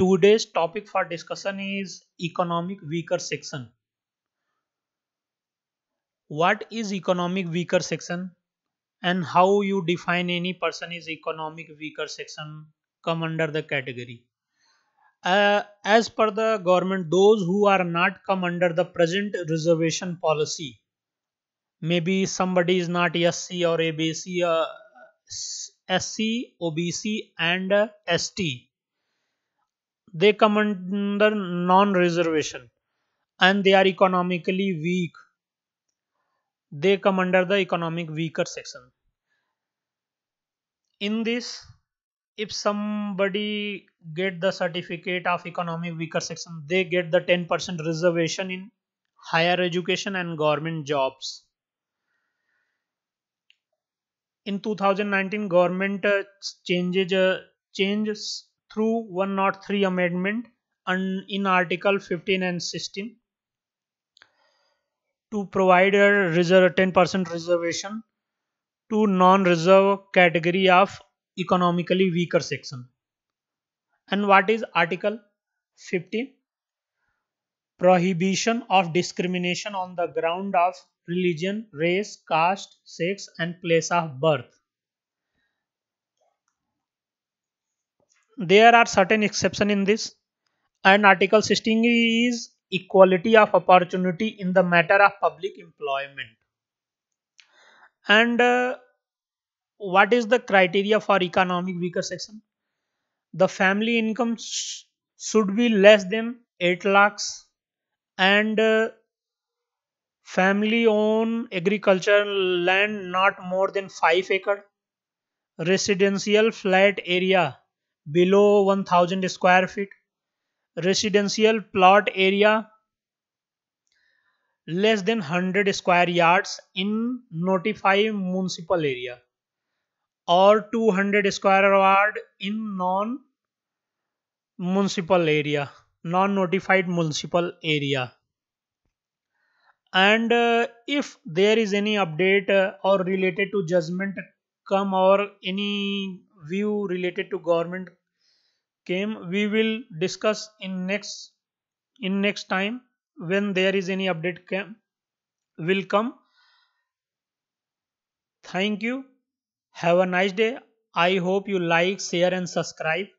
today's topic for discussion is economic weaker section what is economic weaker section and how you define any person is economic weaker section come under the category uh, as per the government those who are not come under the present reservation policy maybe somebody is not sc or abc uh, sc obc and uh, st they come under non-reservation and they are economically weak they come under the economic weaker section in this if somebody get the certificate of economic weaker section they get the 10% reservation in higher education and government jobs in 2019 government uh, changes uh, changes through 103 amendment and in article 15 and 16 to provide a reserve 10% reservation to non-reserve category of economically weaker section and what is article 15 prohibition of discrimination on the ground of religion race caste sex and place of birth there are certain exception in this and article 16 is equality of opportunity in the matter of public employment and uh, what is the criteria for economic weaker section the family income sh should be less than 8 lakhs and uh, family owned agricultural land not more than 5 acre residential flat area below 1000 square feet residential plot area less than 100 square yards in notified municipal area or 200 square yard in non municipal area non notified municipal area and uh, if there is any update uh, or related to judgment come or any view related to government came we will discuss in next in next time when there is any update came will come thank you have a nice day i hope you like share and subscribe